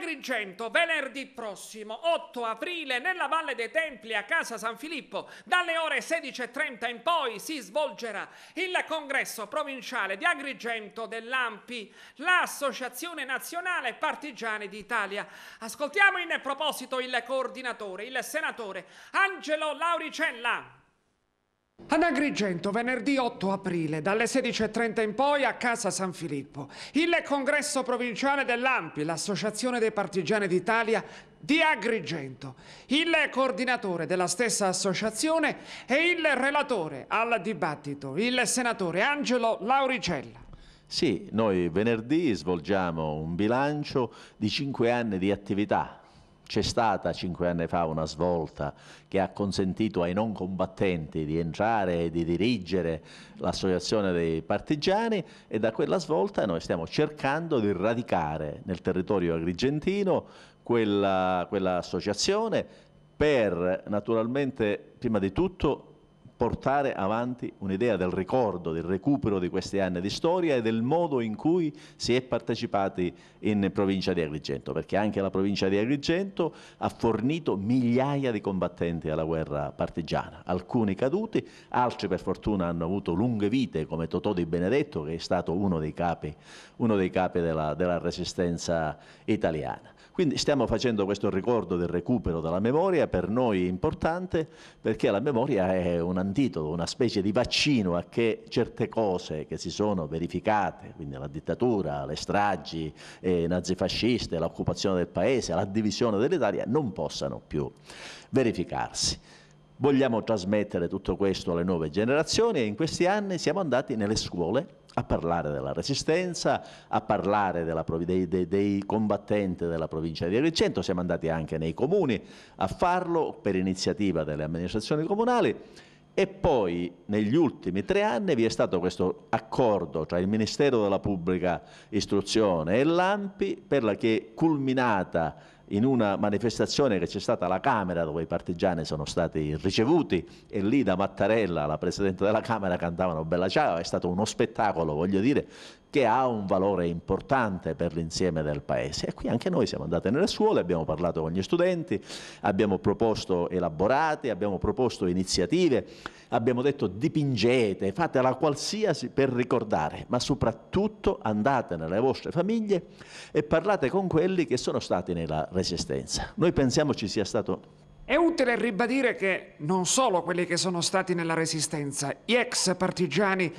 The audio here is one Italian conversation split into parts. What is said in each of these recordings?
Agrigento venerdì prossimo 8 aprile nella Valle dei Templi a Casa San Filippo dalle ore 16.30 in poi si svolgerà il congresso provinciale di Agrigento dell'AMPI, l'Associazione Nazionale Partigiani d'Italia. Ascoltiamo in proposito il coordinatore, il senatore Angelo Lauricella. Ad Agrigento, venerdì 8 aprile, dalle 16.30 in poi a Casa San Filippo, il congresso provinciale dell'AMPI, l'Associazione dei Partigiani d'Italia di Agrigento. Il coordinatore della stessa associazione e il relatore al dibattito, il senatore Angelo Lauricella. Sì, noi venerdì svolgiamo un bilancio di cinque anni di attività c'è stata cinque anni fa una svolta che ha consentito ai non combattenti di entrare e di dirigere l'associazione dei partigiani e da quella svolta noi stiamo cercando di radicare nel territorio agrigentino quell'associazione quella per naturalmente prima di tutto portare avanti un'idea del ricordo, del recupero di questi anni di storia e del modo in cui si è partecipati in provincia di Agrigento, perché anche la provincia di Agrigento ha fornito migliaia di combattenti alla guerra partigiana, alcuni caduti, altri per fortuna hanno avuto lunghe vite come Totò di Benedetto che è stato uno dei capi, uno dei capi della, della resistenza italiana. Quindi stiamo facendo questo ricordo del recupero della memoria, per noi è importante perché la memoria è un antidoto, una specie di vaccino a che certe cose che si sono verificate, quindi la dittatura, le stragi eh, nazifasciste, l'occupazione del paese, la divisione dell'Italia, non possano più verificarsi. Vogliamo trasmettere tutto questo alle nuove generazioni e in questi anni siamo andati nelle scuole a parlare della resistenza, a parlare della, dei, dei, dei, combattenti della provincia di Agrigento, siamo andati anche nei comuni a farlo per iniziativa delle amministrazioni comunali e poi negli ultimi tre anni vi è stato questo accordo tra il Ministero della Pubblica Istruzione e l'AMPI per la che è culminata in una manifestazione che c'è stata alla Camera dove i partigiani sono stati ricevuti e lì da Mattarella, la Presidente della Camera, cantavano Bella Ciao, è stato uno spettacolo, voglio dire, che ha un valore importante per l'insieme del Paese. E qui anche noi siamo andati nelle scuole, abbiamo parlato con gli studenti, abbiamo proposto elaborati, abbiamo proposto iniziative, abbiamo detto dipingete, fatela qualsiasi per ricordare, ma soprattutto andate nelle vostre famiglie e parlate con quelli che sono stati nella resistenza. Noi pensiamo ci sia stato è utile ribadire che non solo quelli che sono stati nella resistenza, gli ex partigiani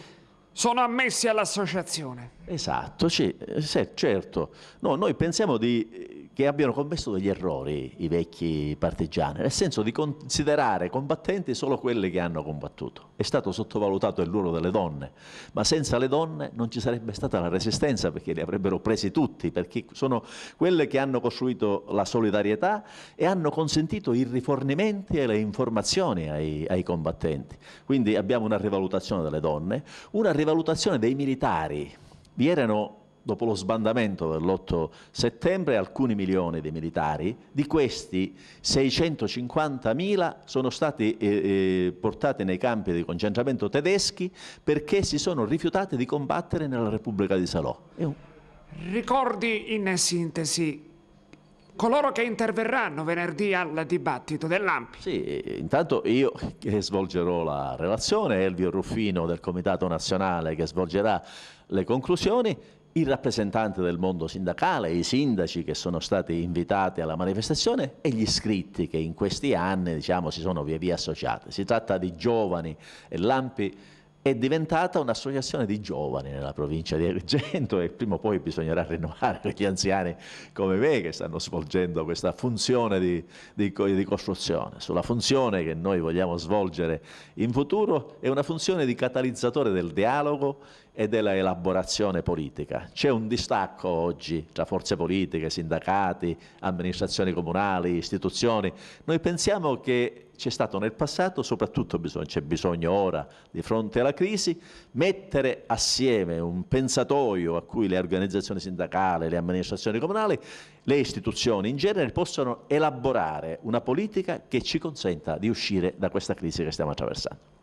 sono ammessi all'associazione. Esatto, sì, eh, certo. No, noi pensiamo di eh, che abbiano commesso degli errori i vecchi partigiani, nel senso di considerare combattenti solo quelli che hanno combattuto. È stato sottovalutato il ruolo delle donne, ma senza le donne non ci sarebbe stata la resistenza perché li avrebbero presi tutti, perché sono quelle che hanno costruito la solidarietà e hanno consentito i rifornimenti e le informazioni ai, ai combattenti. Quindi abbiamo una rivalutazione delle donne, una rivalutazione dei militari. Vi erano dopo lo sbandamento dell'8 settembre, alcuni milioni di militari, di questi 650.000 sono stati eh, eh, portati nei campi di concentramento tedeschi perché si sono rifiutati di combattere nella Repubblica di Salò. Ehm. Ricordi in sintesi coloro che interverranno venerdì al dibattito dell'AMPI. Sì, intanto io che svolgerò la relazione, Elvio Ruffino del Comitato Nazionale che svolgerà le conclusioni il rappresentante del mondo sindacale, i sindaci che sono stati invitati alla manifestazione e gli iscritti che in questi anni diciamo, si sono via via associati. Si tratta di giovani e l'AMPI è diventata un'associazione di giovani nella provincia di Agrigento e prima o poi bisognerà rinnovare gli anziani come me che stanno svolgendo questa funzione di, di, di, costruzione. Sulla funzione che noi vogliamo svolgere in futuro è una funzione di catalizzatore del dialogo e della elaborazione politica. C'è un distacco oggi tra forze politiche, sindacati, amministrazioni comunali, istituzioni. Noi pensiamo che c'è stato nel passato, soprattutto bisogno, c'è bisogno ora, di fronte alla crisi, mettere assieme un pensatoio a cui le organizzazioni sindacali, le amministrazioni comunali, le istituzioni in genere possano elaborare una politica che ci consenta di uscire da questa crisi che stiamo attraversando.